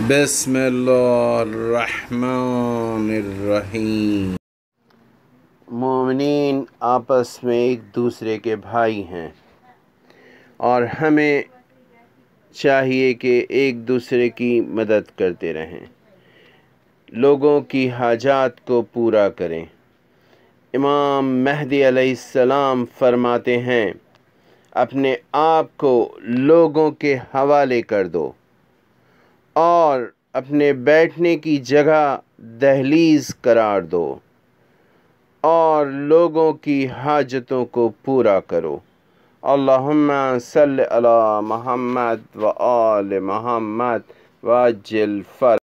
बिस्मिल्लाहिर्रहमानिर्रहीम मोमिन आपस में एक दूसरे के भाई हैं और हमें चाहिए कि एक दूसरे की मदद करते रहें लोगों की हाजात को पूरा करें इमाम महदी सलाम फरमाते हैं अपने आप को लोगों के हवाले कर दो और अपने बैठने की जगह दहलीज़ करार दो और लोगों की हाजतों को पूरा करो अल्लाहुम्मा सल अला महम्मद व आल महमद वाजिल फर